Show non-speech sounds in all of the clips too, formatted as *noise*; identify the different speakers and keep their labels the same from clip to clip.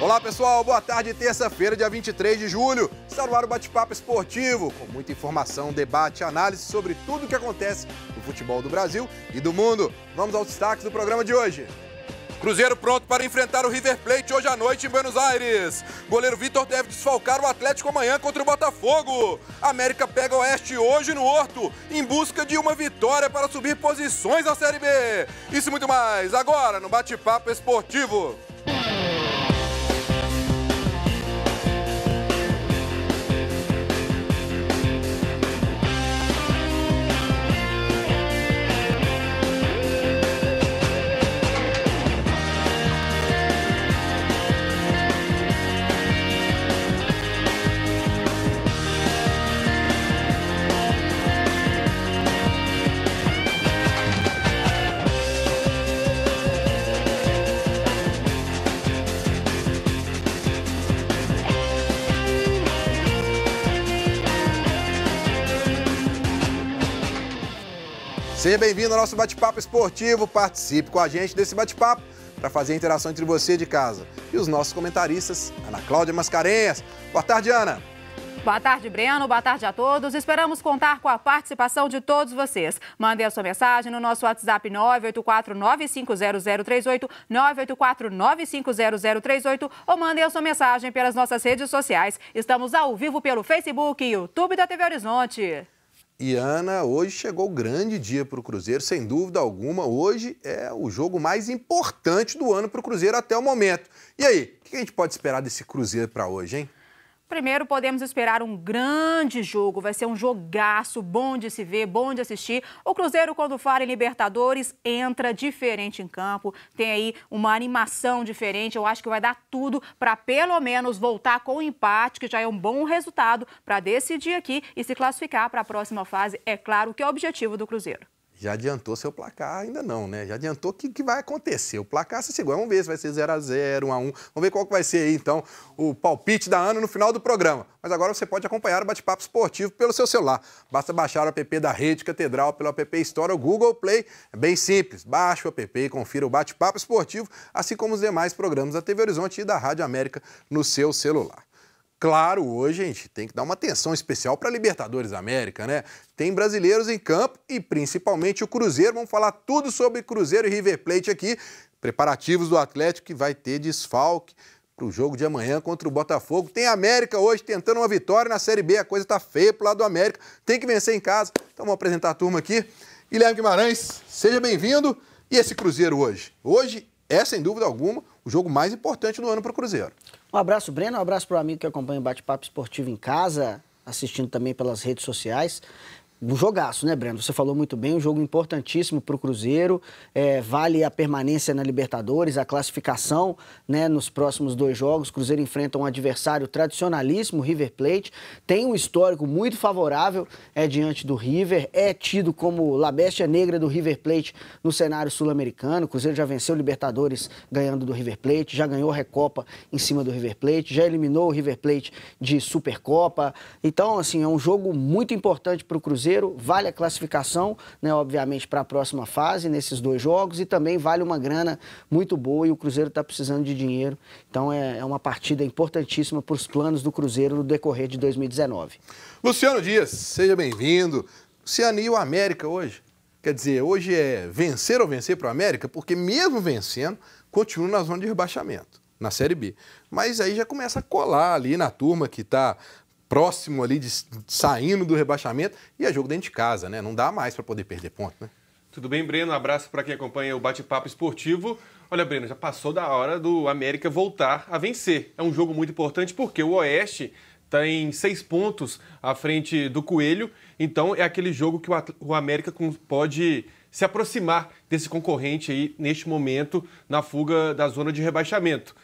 Speaker 1: Olá pessoal, boa tarde, terça-feira, dia 23 de julho. Está no ar o bate-papo esportivo, com muita informação, debate, análise sobre tudo o que acontece no futebol do Brasil e do mundo. Vamos aos destaques do programa de hoje. Cruzeiro pronto para enfrentar o River Plate hoje à noite em Buenos Aires. Goleiro Vitor deve desfalcar o Atlético amanhã contra o Botafogo. América pega o Oeste hoje no Horto, em busca de uma vitória para subir posições na Série B. Isso e muito mais agora no Bate-Papo Esportivo. Seja bem-vindo ao nosso bate-papo esportivo. Participe com a gente desse bate-papo para fazer a interação entre você de casa e os nossos comentaristas, Ana Cláudia Mascarenhas. Boa tarde, Ana.
Speaker 2: Boa tarde, Breno. Boa tarde a todos. Esperamos contar com a participação de todos vocês. Mandem a sua mensagem no nosso WhatsApp 984 950 984 950 ou mandem a sua mensagem pelas nossas redes sociais. Estamos ao vivo pelo Facebook e YouTube da TV Horizonte.
Speaker 1: E Ana, hoje chegou o grande dia para o Cruzeiro, sem dúvida alguma. Hoje é o jogo mais importante do ano para o Cruzeiro até o momento. E aí, o que a gente pode esperar desse Cruzeiro para hoje, hein?
Speaker 2: Primeiro, podemos esperar um grande jogo. Vai ser um jogaço, bom de se ver, bom de assistir. O Cruzeiro, quando fala em Libertadores, entra diferente em campo. Tem aí uma animação diferente. Eu acho que vai dar tudo para, pelo menos, voltar com o um empate, que já é um bom resultado para decidir aqui e se classificar para a próxima fase. É claro que é o objetivo do Cruzeiro
Speaker 1: já adiantou seu placar, ainda não, né? Já adiantou o que, que vai acontecer. O placar se segura. Vamos ver se vai ser 0x0, 1x1. Vamos ver qual que vai ser aí, então, o palpite da Ana no final do programa. Mas agora você pode acompanhar o bate-papo esportivo pelo seu celular. Basta baixar o app da Rede Catedral pelo app Store ou Google Play. É bem simples. Baixe o app e confira o bate-papo esportivo, assim como os demais programas da TV Horizonte e da Rádio América no seu celular. Claro, hoje a gente tem que dar uma atenção especial para a Libertadores América, né? Tem brasileiros em campo e principalmente o Cruzeiro. Vamos falar tudo sobre Cruzeiro e River Plate aqui. Preparativos do Atlético que vai ter desfalque para o jogo de amanhã contra o Botafogo. Tem América hoje tentando uma vitória na Série B. A coisa está feia para lado do América. Tem que vencer em casa. Então vamos apresentar a turma aqui. Guilherme Guimarães, seja bem-vindo. E esse Cruzeiro hoje? Hoje é, sem dúvida alguma, o jogo mais importante
Speaker 3: do ano para o Cruzeiro. Um abraço, Breno, um abraço para o amigo que acompanha o Bate-Papo Esportivo em casa, assistindo também pelas redes sociais um jogaço, né, Breno? Você falou muito bem, um jogo importantíssimo para o Cruzeiro, é, vale a permanência na Libertadores, a classificação né, nos próximos dois jogos. O Cruzeiro enfrenta um adversário tradicionalíssimo, River Plate, tem um histórico muito favorável é, diante do River, é tido como la bestia negra do River Plate no cenário sul-americano. O Cruzeiro já venceu Libertadores ganhando do River Plate, já ganhou Recopa em cima do River Plate, já eliminou o River Plate de Supercopa. Então, assim, é um jogo muito importante para o Cruzeiro Cruzeiro, vale a classificação, né, obviamente, para a próxima fase nesses dois jogos e também vale uma grana muito boa e o Cruzeiro está precisando de dinheiro. Então é, é uma partida importantíssima para os planos do Cruzeiro no decorrer de 2019.
Speaker 1: Luciano Dias, seja bem-vindo. Oceania e o América hoje. Quer dizer, hoje é vencer ou vencer para o América, porque mesmo vencendo, continua na zona de rebaixamento, na Série B. Mas aí já começa a colar ali na turma que está próximo ali de saindo do rebaixamento e é jogo dentro de casa, né? Não dá mais para poder perder ponto, né?
Speaker 4: Tudo bem, Breno? Um abraço para quem acompanha o bate-papo esportivo. Olha, Breno, já passou da hora do América voltar a vencer. É um jogo muito importante porque o Oeste tem tá seis pontos à frente do Coelho, então é aquele jogo que o América pode se aproximar desse concorrente aí neste momento na fuga da zona de rebaixamento.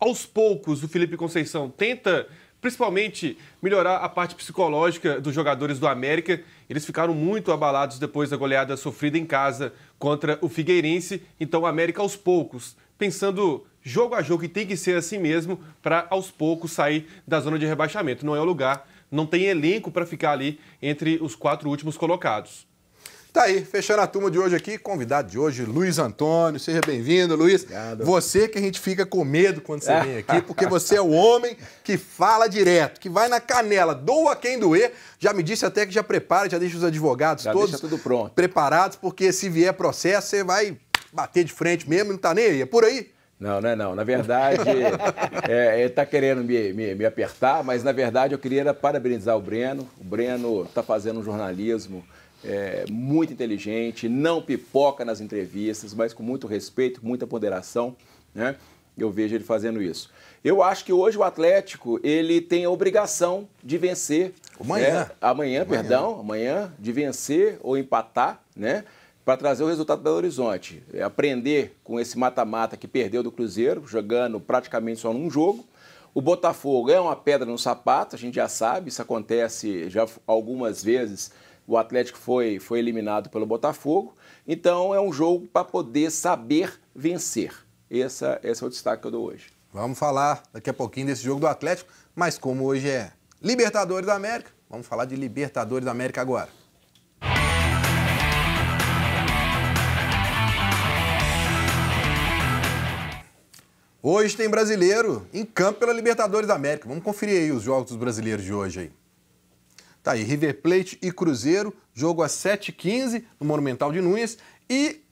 Speaker 4: Aos poucos, o Felipe Conceição tenta principalmente melhorar a parte psicológica dos jogadores do América. Eles ficaram muito abalados depois da goleada sofrida em casa contra o Figueirense. Então, o América, aos poucos, pensando jogo a jogo, e tem que ser assim mesmo, para aos poucos sair da zona de rebaixamento. Não é o lugar, não tem elenco para ficar ali entre os quatro últimos colocados.
Speaker 1: Tá aí, fechando a turma de hoje aqui, convidado de hoje, Luiz Antônio. Seja bem-vindo, Luiz. Obrigado. Você que a gente fica com medo quando você vem aqui, *laughs* porque você é o homem que fala direto, que vai na canela, doa quem doer. Já me disse até que já prepara, já deixa os advogados já todos preparados, porque se vier
Speaker 2: processo, você vai bater de frente mesmo, não tá nem aí. É por aí? Não, não é não. Na verdade, *laughs* é, ele está querendo me, me, me, apertar, mas na verdade eu queria parabenizar o Breno. O Breno está fazendo um jornalismo é, muito inteligente, não pipoca nas entrevistas, mas com muito respeito, muita ponderação, né? Eu vejo ele fazendo isso. Eu acho que hoje o Atlético ele tem a obrigação de vencer. Amanhã. Né? Amanhã, amanhã, perdão, amanhã, de vencer ou empatar, né? Para trazer o resultado do Horizonte. É aprender com esse mata-mata que perdeu do Cruzeiro, jogando praticamente só num jogo. O Botafogo é uma pedra no sapato, a gente já sabe, isso acontece já algumas vezes o Atlético foi, foi eliminado pelo Botafogo. Então é um jogo para poder saber vencer. Essa, esse é o destaque que eu dou hoje.
Speaker 1: Vamos falar daqui a pouquinho desse jogo do Atlético, mas como hoje é Libertadores da América, vamos falar de Libertadores da América agora. Hoje tem brasileiro em campo pela Libertadores da América. Vamos conferir aí os jogos dos brasileiros de hoje aí. Tá aí, River Plate e Cruzeiro, jogo às 7h15 no Monumental de Núñez. E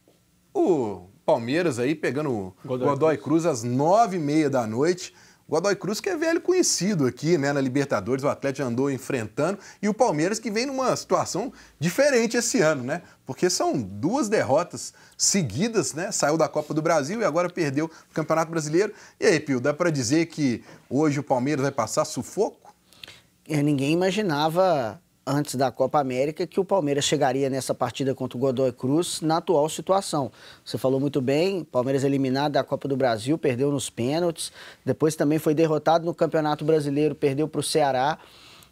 Speaker 1: o Palmeiras aí pegando o Godoy, Godoy Cruz. Cruz às 9h30 da noite. Godoy Cruz, que é velho conhecido aqui, né, na Libertadores, o Atlético andou enfrentando, e o Palmeiras que vem numa situação diferente esse ano, né? Porque são duas derrotas seguidas, né? Saiu da Copa do Brasil e agora perdeu o Campeonato Brasileiro. E aí, Pio, dá para dizer que hoje o Palmeiras vai passar sufoco?
Speaker 3: É, ninguém imaginava antes da Copa América que o Palmeiras chegaria nessa partida contra o Godoy Cruz na atual situação. Você falou muito bem, Palmeiras eliminado da Copa do Brasil, perdeu nos pênaltis, depois também foi derrotado no Campeonato Brasileiro, perdeu para o Ceará.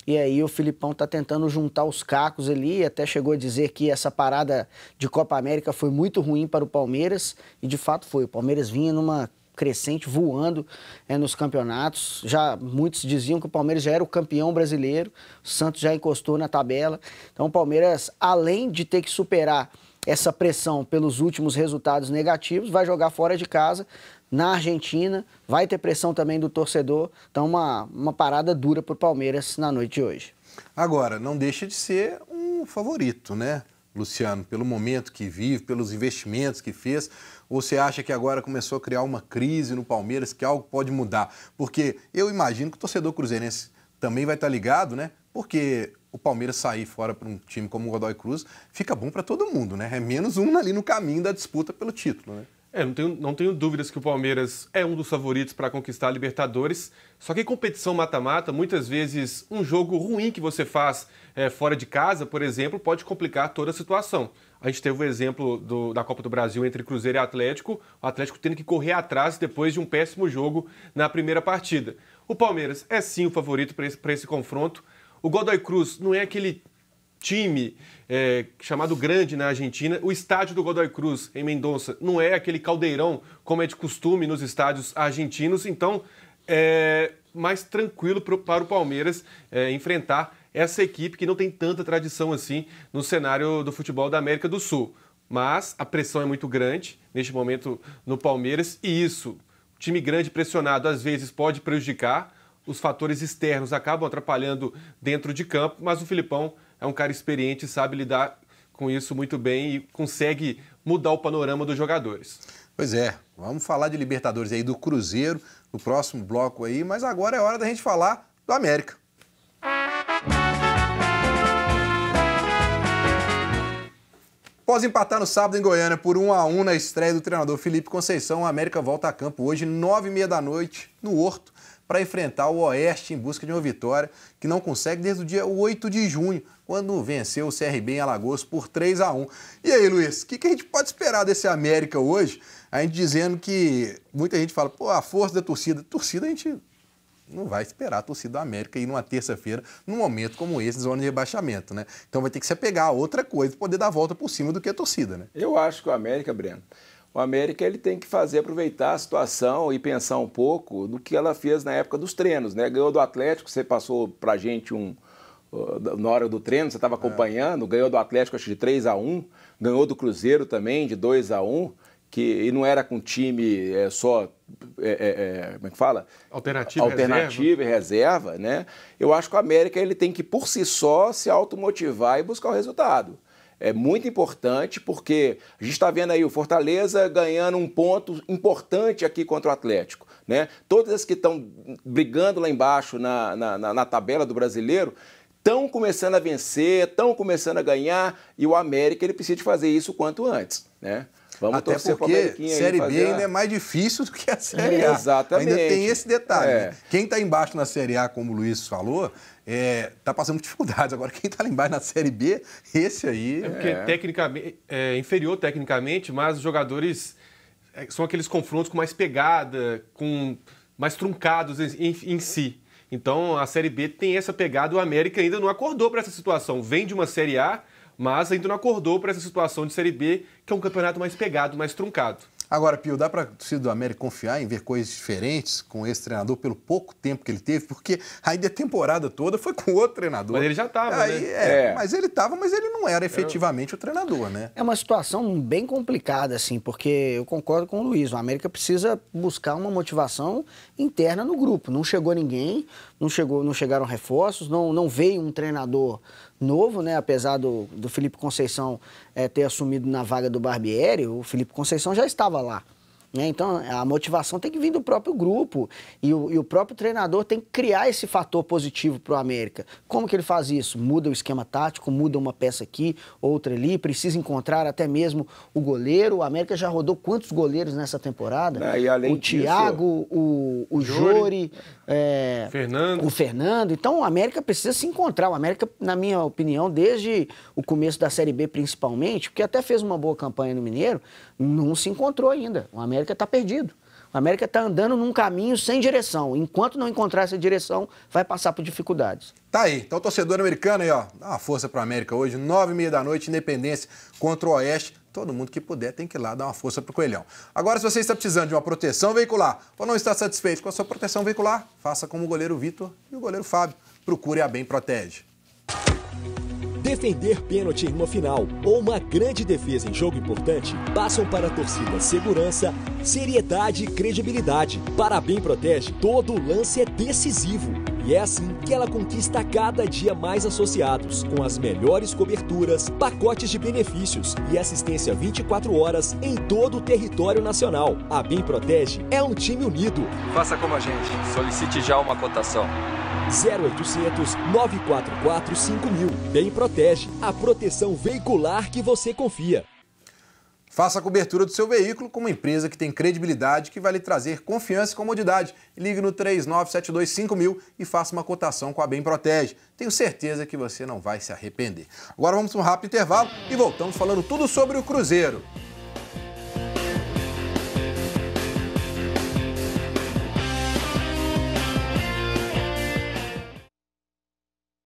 Speaker 3: E aí o Filipão está tentando juntar os cacos ali, até chegou a dizer que essa parada de Copa América foi muito ruim para o Palmeiras, e de fato foi. O Palmeiras vinha numa crescente, voando é, nos campeonatos. Já muitos diziam que o Palmeiras já era o campeão brasileiro, o Santos já encostou na tabela. Então o Palmeiras, além de ter que superar essa pressão pelos últimos resultados negativos, vai jogar fora de casa na Argentina, vai ter pressão também do torcedor. Então uma, uma parada dura para o Palmeiras na noite de hoje. Agora,
Speaker 1: não deixa de ser um favorito, né? Luciano, pelo momento que vive, pelos investimentos que fez. Ou você acha que agora começou a criar uma crise no Palmeiras, que algo pode mudar? Porque eu imagino que o torcedor cruzeirense também vai estar ligado, né? Porque o Palmeiras sair fora para um time como o Godoy Cruz fica bom para todo mundo, né? É menos um ali no caminho da disputa pelo título, né?
Speaker 4: É, não tenho, não tenho dúvidas que o Palmeiras é um dos favoritos para conquistar a Libertadores. Só que em competição mata-mata, muitas vezes um jogo ruim que você faz é, fora de casa, por exemplo, pode complicar toda a situação. A gente teve o exemplo do, da Copa do Brasil entre Cruzeiro e Atlético, o Atlético tendo que correr atrás depois de um péssimo jogo na primeira partida. O Palmeiras é sim o favorito para esse, esse confronto. O Godoy Cruz não é aquele time é, chamado grande na Argentina. O estádio do Godoy Cruz, em Mendonça, não é aquele caldeirão como é de costume nos estádios argentinos. Então, é mais tranquilo para o Palmeiras é, enfrentar essa equipe que não tem tanta tradição assim no cenário do futebol da América do Sul. Mas a pressão é muito grande neste momento no Palmeiras e isso, time grande pressionado às vezes pode prejudicar. Os fatores externos acabam atrapalhando dentro de campo, mas o Filipão é um cara experiente, sabe lidar com isso muito bem e consegue mudar o panorama dos jogadores.
Speaker 1: Pois é, vamos falar de Libertadores aí do Cruzeiro no próximo bloco aí, mas agora é hora da gente falar do América. Após empatar no sábado em Goiânia por 1 a 1 na estreia do treinador Felipe Conceição, a América volta a campo hoje, 9h30 da noite, no Horto, para enfrentar o Oeste em busca de uma vitória que não consegue desde o dia 8 de junho, quando venceu o CRB em Alagoas por 3 a 1 E aí, Luiz, o que, que, a gente pode esperar desse América hoje? A gente dizendo que muita gente fala, pô, a força da torcida. Torcida a gente não vai esperar a torcida do América ir numa terça-feira, num momento como esse, zona de rebaixamento, né? Então vai ter que se apegar a outra coisa, poder dar a volta por cima do que a torcida, né?
Speaker 2: Eu acho que o América, Breno, o América ele tem que fazer aproveitar a situação e pensar um pouco do que ela fez na época dos treinos, né? Ganhou do Atlético, você passou pra gente um uh, na hora do treino, você estava é. acompanhando, é. ganhou do Atlético acho de 3 a 1, ganhou do Cruzeiro também de 2 a 1 que não era com time é, só, é, é, é como é que fala?
Speaker 4: Alternativa, Alternativa
Speaker 2: reserva. e reserva, né? Eu acho que o América ele tem que, por si só, se automotivar e buscar o resultado. É muito importante porque a gente está vendo aí o Fortaleza ganhando um ponto importante aqui contra o Atlético. Né? Todas as que estão brigando lá embaixo na, na, na tabela do brasileiro estão começando a vencer, estão começando a ganhar e o América ele precisa fazer isso o quanto antes. Né? Vamos Até porque a Série B ainda é
Speaker 1: mais difícil *laughs* do que a Série A. É, exatamente. Ainda tem esse detalhe. É. Né? Quem está embaixo na Série A, como o Luiz falou, está é, tá passando dificuldades. Agora, quem está lá embaixo na Série B, esse aí... É porque é.
Speaker 4: Tecnicamente, é inferior tecnicamente, mas os jogadores é, são aqueles confrontos com mais pegada, com mais truncados em, em si. Então, a Série B tem essa pegada. O América ainda não acordou para essa situação. Vem de uma Série A mas ainda não acordou para essa situação de Série B, que é um campeonato mais
Speaker 1: pegado, mais truncado. Agora, Pio, dá para a torcida do América confiar em ver coisas diferentes com esse treinador pelo pouco tempo que ele teve? Porque ainda a é temporada toda foi com outro treinador. Mas ele já estava, né? É, é, Mas
Speaker 3: ele estava, mas ele não era efetivamente é. o treinador, né? É uma situação bem complicada, assim, porque eu concordo com o Luiz. O América precisa buscar uma motivação interna no grupo. Não chegou ninguém, não, chegou, não chegaram reforços, não, não veio um treinador novo, né? apesar do, do Felipe Conceição é, ter assumido na vaga do Barbieri, o Felipe Conceição já estava lá. Né? Então, a motivação tem que vir do próprio grupo e o, e o próprio treinador tem que criar esse fator positivo para o América. Como que ele faz isso? Muda o esquema tático, muda uma peça aqui, outra ali, precisa encontrar até mesmo o goleiro. O América já rodou quantos goleiros nessa temporada? Ah, e além o Thiago, o, o Jori, é, o Fernando. Então, o América precisa se encontrar. O América, na minha opinião, desde o começo da Série B principalmente, porque até fez uma boa campanha no Mineiro, não se encontrou ainda. O América América está perdido. O América está andando num caminho sem direção. Enquanto não encontrar essa direção, vai passar por dificuldades.
Speaker 1: Tá aí. Então, torcedor americano aí, ó, dá uma força para a América hoje, nove e meia da noite, Independência contra o Oeste. Todo mundo que puder tem que ir lá dar uma força para o Coelhão. Agora, se você está precisando de uma proteção veicular ou não está satisfeito com a sua proteção veicular, faça como o goleiro Vitor e o goleiro Fábio. Procure a Bem Protege
Speaker 2: defender pênalti em uma final ou uma grande defesa em jogo importante passam para a torcida segurança, seriedade e credibilidade. Parabéns Protege, todo lance é decisivo. E é assim que ela conquista cada dia mais associados, com as melhores coberturas, pacotes de benefícios e assistência 24 horas em todo o território nacional. A Bem Protege é um time unido. Faça como a gente, solicite já uma cotação. 0800 944 5000. Bem Protege, a proteção veicular que você confia. Faça
Speaker 1: a cobertura do seu veículo com uma empresa que tem credibilidade, que vai lhe trazer confiança e comodidade. Ligue no 39725000 e faça uma cotação com a Bem Protege. Tenho certeza que você não vai se arrepender. Agora vamos para um rápido intervalo e voltamos falando tudo sobre o Cruzeiro.